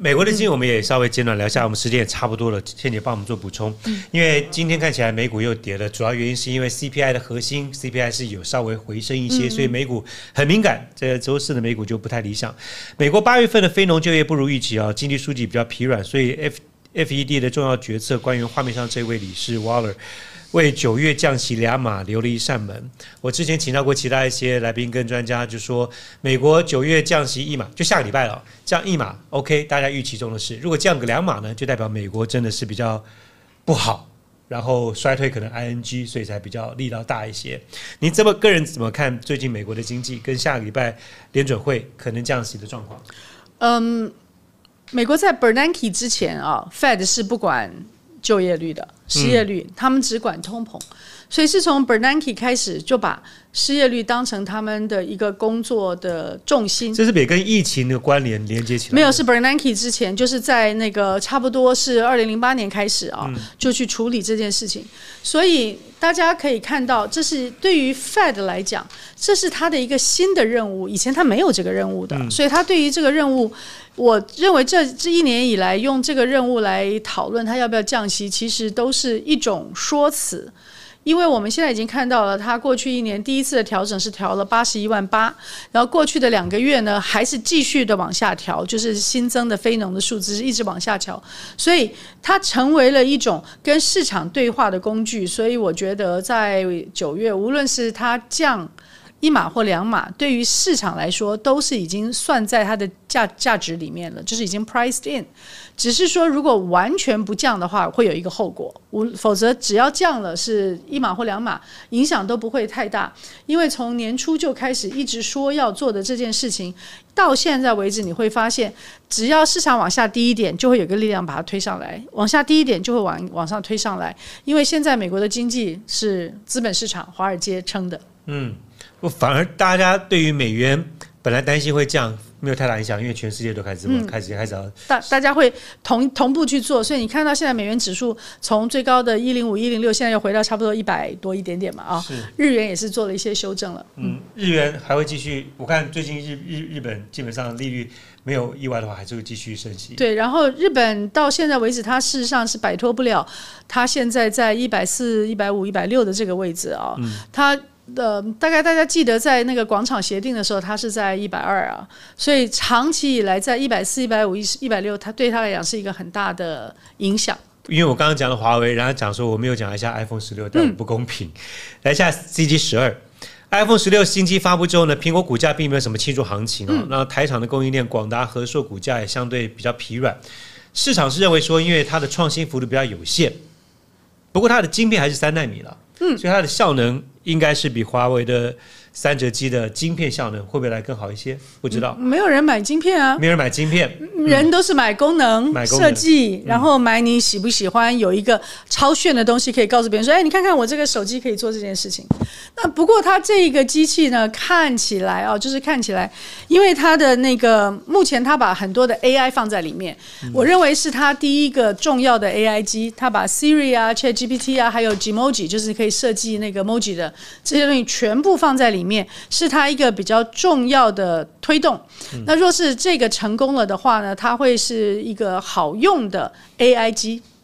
美国的经济，我们也稍微简短聊一下，我们时间也差不多了，倩姐帮我们做补充。因为今天看起来美股又跌了，主要原因是因为 CPI 的核心 CPI 是有稍微回升一些，所以美股很敏感。这周四的美股就不太理想。美国八月份的非农就业不如预期啊，经济数据比较疲软，所以 F F E D 的重要决策官员画面上这位理事 w a l l e r 为九月降息两码留了一扇门。我之前请教过其他一些来宾跟专家，就说美国九月降息一码，就下个礼拜了，降一码，OK，大家预期中的事。如果降个两码呢，就代表美国真的是比较不好，然后衰退可能 ING，所以才比较力道大一些。您这么个人怎么看最近美国的经济跟下个礼拜联准会可能降息的状况？嗯，美国在 Bernanke 之前啊，Fed 是不管就业率的。失业率，他们只管通膨，所以是从 Bernanke 开始就把。失业率当成他们的一个工作的重心，这是比跟疫情的关联连接起来。没有，是 Bernanke 之前就是在那个差不多是二零零八年开始啊，就去处理这件事情。所以大家可以看到，这是对于 Fed 来讲，这是他的一个新的任务，以前他没有这个任务的。所以他对于这个任务，我认为这这一年以来用这个任务来讨论他要不要降息，其实都是一种说辞。因为我们现在已经看到了，它过去一年第一次的调整是调了八十一万八，然后过去的两个月呢，还是继续的往下调，就是新增的非农的数字是一直往下调，所以它成为了一种跟市场对话的工具。所以我觉得在九月，无论是它降。一码或两码，对于市场来说都是已经算在它的价价值里面了，就是已经 priced in。只是说，如果完全不降的话，会有一个后果；无否则，只要降了是一码或两码，影响都不会太大。因为从年初就开始一直说要做的这件事情，到现在为止，你会发现，只要市场往下低一点，就会有个力量把它推上来；往下低一点，就会往往上推上来。因为现在美国的经济是资本市场、华尔街撑的。嗯，我反而大家对于美元本来担心会降，没有太大影响，因为全世界都开始开始开始要大大家会同同步去做，所以你看到现在美元指数从最高的一零五一零六，现在又回到差不多一百多一点点嘛啊，日元也是做了一些修正了，嗯，日元还会继续，我看最近日日日本基本上利率没有意外的话，还是会继续升息，对，然后日本到现在为止，它事实上是摆脱不了，它现在在一百四、一百五、一百六的这个位置啊，嗯、它。呃，大概大家记得在那个广场协定的时候，它是在一百二啊，所以长期以来在一百四、一百五、一一百六，它对他来讲是一个很大的影响。因为我刚刚讲了华为，然后讲说我没有讲一下 iPhone 十六，但不公平。来一下 CG 十二，iPhone 十六新机发布之后呢，苹果股价并没有什么庆祝行情啊。那台厂的供应链，广达、和硕股价也相对比较疲软。市场是认为说，因为它的创新幅度比较有限，不过它的晶片还是三纳米了，嗯，所以它的效能。应该是比华为的三折机的晶片效能会不会来更好一些？不知道，没有人买晶片啊，没人买晶片，人都是买功能、买设计，然后买你喜不喜欢有一个超炫的东西，可以告诉别人说：“哎，你看看我这个手机可以做这件事情。”那不过它这一个机器呢，看起来哦，就是看起来，因为它的那个目前它把很多的 AI 放在里面，我认为是它第一个重要的 AI 机，它把 Siri 啊、ChatGPT 啊，还有 Emoji，就是可以设计那个 m o j i 的。这些东西全部放在里面，是它一个比较重要的推动。那若是这个成功了的话呢，它会是一个好用的 AI 机。